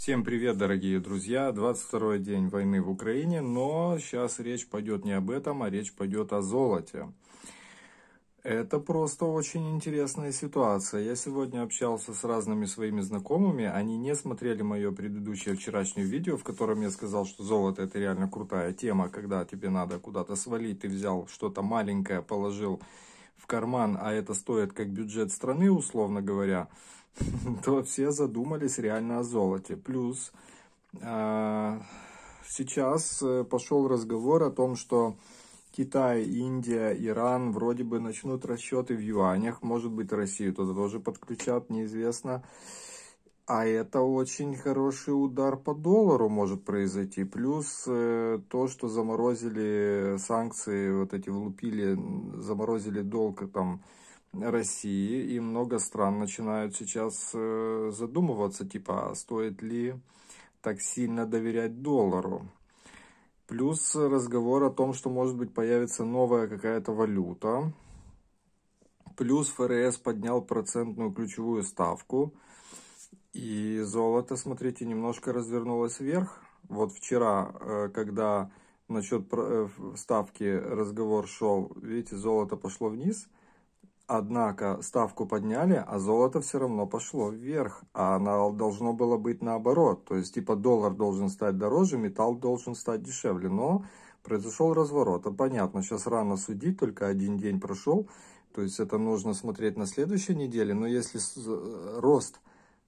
Всем привет, дорогие друзья! 22 день войны в Украине, но сейчас речь пойдет не об этом, а речь пойдет о золоте. Это просто очень интересная ситуация. Я сегодня общался с разными своими знакомыми, они не смотрели мое предыдущее вчерашнее видео, в котором я сказал, что золото это реально крутая тема, когда тебе надо куда-то свалить, ты взял что-то маленькое, положил в карман, а это стоит как бюджет страны, условно говоря, то все задумались реально о золоте. Плюс а, сейчас э, пошел разговор о том, что Китай, Индия, Иран вроде бы начнут расчеты в юанях, может быть Россию туда тоже подключат, неизвестно. А это очень хороший удар по доллару может произойти. Плюс э, то, что заморозили санкции, вот эти влупили, заморозили долг там России. И много стран начинают сейчас э, задумываться, типа, а стоит ли так сильно доверять доллару. Плюс разговор о том, что может быть появится новая какая-то валюта. Плюс ФРС поднял процентную ключевую ставку. И золото, смотрите, немножко развернулось вверх. Вот вчера, э, когда насчет э, ставки разговор шел, видите, золото пошло вниз. Однако ставку подняли, а золото все равно пошло вверх. А оно должно было быть наоборот. То есть, типа, доллар должен стать дороже, металл должен стать дешевле. Но произошел разворот. А понятно, сейчас рано судить, только один день прошел. То есть, это нужно смотреть на следующей неделе. Но если э, рост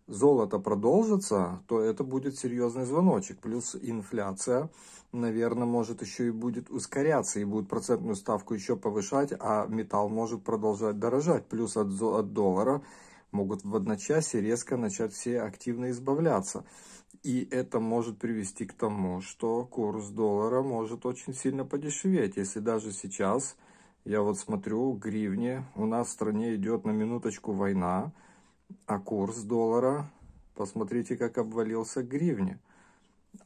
золото продолжится, то это будет серьезный звоночек. Плюс инфляция, наверное, может еще и будет ускоряться, и будет процентную ставку еще повышать, а металл может продолжать дорожать. Плюс от, от доллара могут в одночасье резко начать все активно избавляться. И это может привести к тому, что курс доллара может очень сильно подешеветь. Если даже сейчас, я вот смотрю, гривни, у нас в стране идет на минуточку война, а курс доллара, посмотрите, как обвалился к гривне.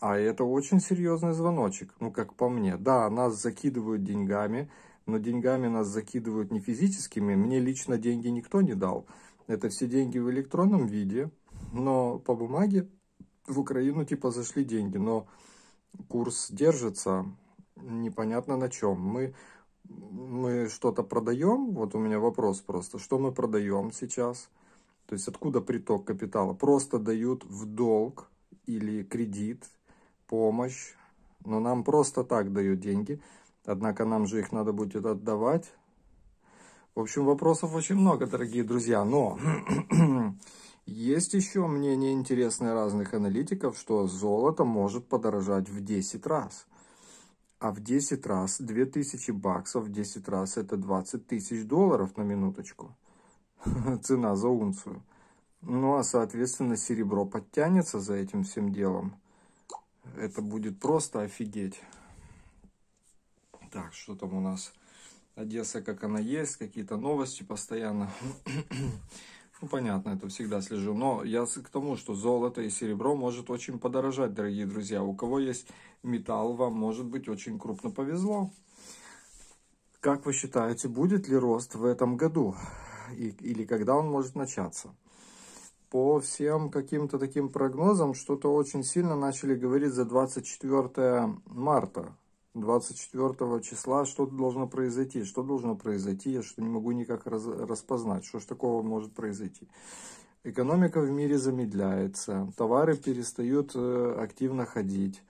А это очень серьезный звоночек, ну как по мне. Да, нас закидывают деньгами, но деньгами нас закидывают не физическими. Мне лично деньги никто не дал. Это все деньги в электронном виде, но по бумаге в Украину типа зашли деньги. Но курс держится непонятно на чем. Мы, мы что-то продаем, вот у меня вопрос просто, что мы продаем сейчас – то есть откуда приток капитала? Просто дают в долг или кредит, помощь, но нам просто так дают деньги. Однако нам же их надо будет отдавать. В общем, вопросов очень много, дорогие друзья. Но есть еще мнение интересное разных аналитиков, что золото может подорожать в 10 раз. А в 10 раз 2000 баксов, в 10 раз это 20 тысяч долларов на минуточку. цена за унцию. Ну а соответственно серебро подтянется за этим всем делом. Это будет просто офигеть. Так, что там у нас? Одесса, как она есть, какие-то новости постоянно. ну, понятно, это всегда слежу. Но я к тому, что золото и серебро может очень подорожать, дорогие друзья. У кого есть металл, вам, может быть, очень крупно повезло. Как вы считаете, будет ли рост в этом году? и, или когда он может начаться. По всем каким-то таким прогнозам, что-то очень сильно начали говорить за 24 марта. 24 числа что-то должно произойти. Что должно произойти, я что не могу никак раз, распознать, что ж такого может произойти. Экономика в мире замедляется, товары перестают э, активно ходить.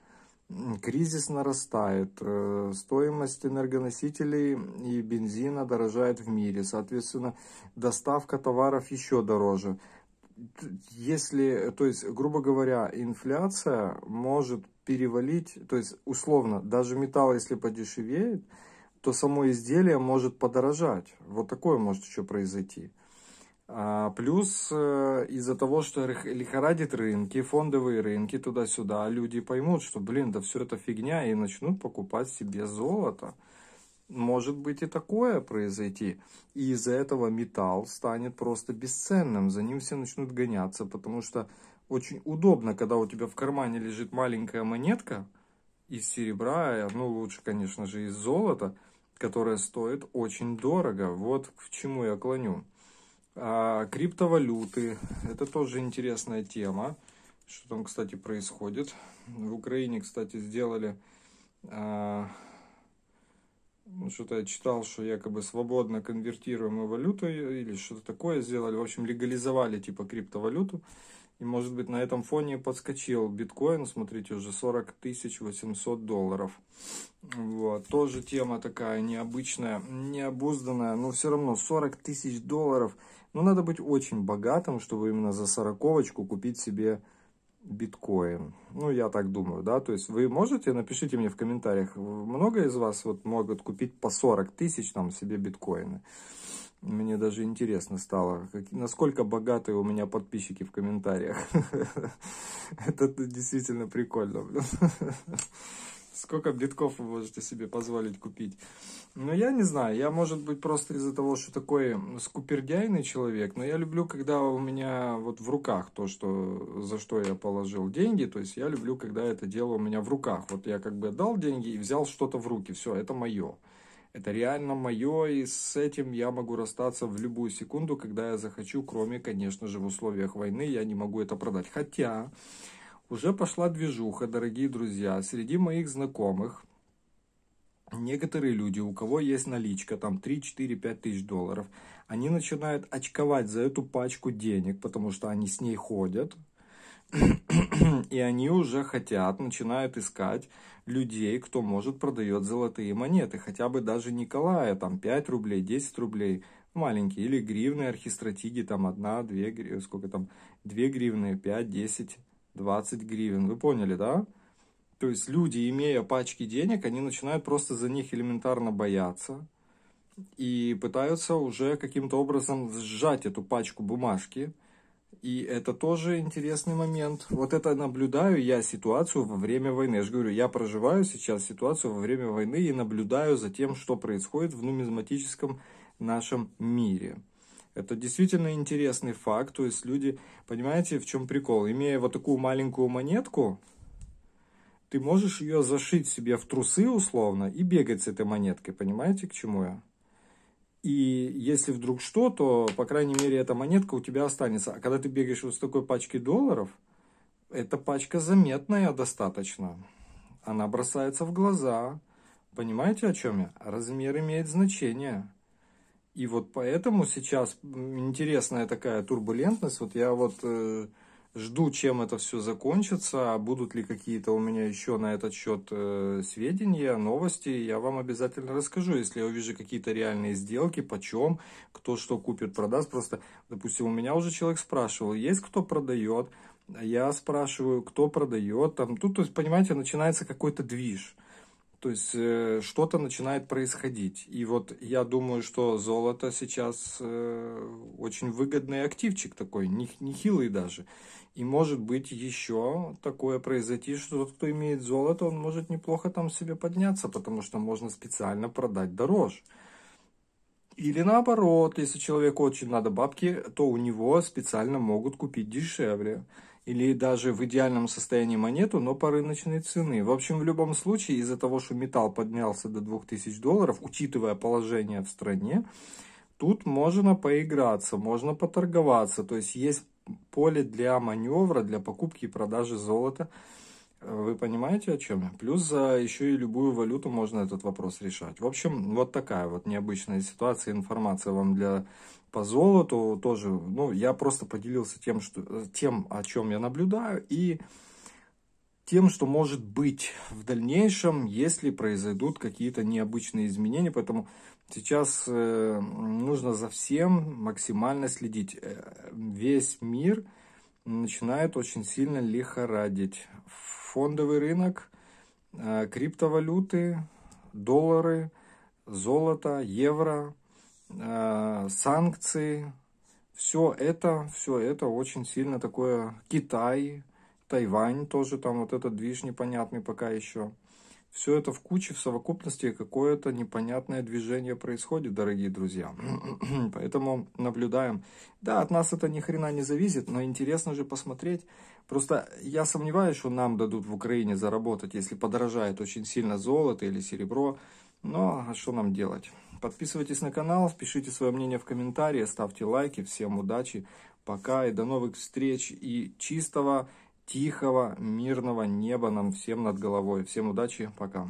Кризис нарастает, э, стоимость энергоносителей и бензина дорожает в мире, соответственно, доставка товаров еще дороже. Если, то есть, грубо говоря, инфляция может перевалить, то есть, условно, даже металл, если подешевеет, то само изделие может подорожать. Вот такое может еще произойти. А, плюс э, из-за того, что лихорадит рынки, фондовые рынки туда-сюда, люди поймут, что, блин, да все это фигня, и начнут покупать себе золото. Может быть и такое произойти. И из-за этого металл станет просто бесценным. За ним все начнут гоняться, потому что очень удобно, когда у тебя в кармане лежит маленькая монетка из серебра, ну лучше, конечно же, из золота, которая стоит очень дорого. Вот к чему я клоню. А, криптовалюты. Это тоже интересная тема. Что там, кстати, происходит. В Украине, кстати, сделали... А, ну, что-то я читал, что якобы свободно конвертируемую валюту или что-то такое сделали. В общем, легализовали типа криптовалюту. И, может быть, на этом фоне подскочил биткоин. Смотрите, уже 40 тысяч 800 долларов. Вот. Тоже тема такая необычная, необузданная. Но все равно 40 тысяч долларов но надо быть очень богатым, чтобы именно за сороковочку купить себе биткоин. Ну, я так думаю, да. То есть вы можете, напишите мне в комментариях, много из вас вот могут купить по 40 тысяч там себе биткоины. Мне даже интересно стало, как, насколько богатые у меня подписчики в комментариях. Это действительно прикольно. Сколько битков вы можете себе позволить купить? Но ну, я не знаю. Я, может быть, просто из-за того, что такой скупердяйный человек, но я люблю, когда у меня вот в руках то, что, за что я положил деньги. То есть, я люблю, когда это дело у меня в руках. Вот я как бы дал деньги и взял что-то в руки. Все, это мое. Это реально мое, и с этим я могу расстаться в любую секунду, когда я захочу, кроме, конечно же, в условиях войны я не могу это продать. Хотя, уже пошла движуха, дорогие друзья, среди моих знакомых. Некоторые люди, у кого есть наличка, там 3, 4, 5 тысяч долларов, они начинают очковать за эту пачку денег, потому что они с ней ходят, и они уже хотят, начинают искать людей, кто может продает золотые монеты, хотя бы даже Николая, там 5 рублей, 10 рублей, маленькие, или гривны архистратиги, там 1, 2, сколько там, 2 гривны, 5, 10, 20 гривен. Вы поняли, да? То есть люди, имея пачки денег, они начинают просто за них элементарно бояться и пытаются уже каким-то образом сжать эту пачку бумажки. И это тоже интересный момент. Вот это наблюдаю я ситуацию во время войны. Я же говорю, я проживаю сейчас ситуацию во время войны и наблюдаю за тем, что происходит в нумизматическом нашем мире. Это действительно интересный факт. То есть люди, понимаете, в чем прикол? Имея вот такую маленькую монетку, ты можешь ее зашить себе в трусы условно и бегать с этой монеткой. Понимаете, к чему я? И если вдруг что, то, по крайней мере, эта монетка у тебя останется. А когда ты бегаешь вот с такой пачки долларов, эта пачка заметная достаточно. Она бросается в глаза. Понимаете, о чем я? Размер имеет значение. И вот поэтому сейчас интересная такая турбулентность. Вот я вот э, жду, чем это все закончится, а будут ли какие-то у меня еще на этот счет э, сведения, новости, я вам обязательно расскажу, если я увижу какие-то реальные сделки, почем, кто что купит, продаст. Просто, допустим, у меня уже человек спрашивал, есть кто продает, я спрашиваю, кто продает, там, тут, то есть, понимаете, начинается какой-то движ. То есть э, что-то начинает происходить. И вот я думаю, что золото сейчас э, очень выгодный активчик такой, не, нехилый даже. И может быть еще такое произойти, что тот, кто имеет золото, он может неплохо там себе подняться, потому что можно специально продать дороже. Или наоборот, если человеку очень надо бабки, то у него специально могут купить дешевле или даже в идеальном состоянии монету, но по рыночной цены. В общем, в любом случае, из-за того, что металл поднялся до 2000 долларов, учитывая положение в стране, тут можно поиграться, можно поторговаться. То есть есть поле для маневра, для покупки и продажи золота вы понимаете, о чем я? Плюс за еще и любую валюту можно этот вопрос решать. В общем, вот такая вот необычная ситуация, информация вам для по золоту тоже. Ну, я просто поделился тем, что, э, тем о чем я наблюдаю, и тем, что может быть в дальнейшем, если произойдут какие-то необычные изменения. Поэтому сейчас э, нужно за всем максимально следить. Э, весь мир – начинает очень сильно лихорадить. Фондовый рынок, э, криптовалюты, доллары, золото, евро, э, санкции. Все это, все это очень сильно такое Китай, Тайвань тоже там вот этот движ непонятный пока еще. Все это в куче, в совокупности какое-то непонятное движение происходит, дорогие друзья. Поэтому наблюдаем. Да, от нас это ни хрена не зависит, но интересно же посмотреть. Просто я сомневаюсь, что нам дадут в Украине заработать, если подорожает очень сильно золото или серебро. Но а что нам делать? Подписывайтесь на канал, пишите свое мнение в комментарии, ставьте лайки. Всем удачи, пока и до новых встреч и чистого тихого, мирного неба нам всем над головой. Всем удачи, пока.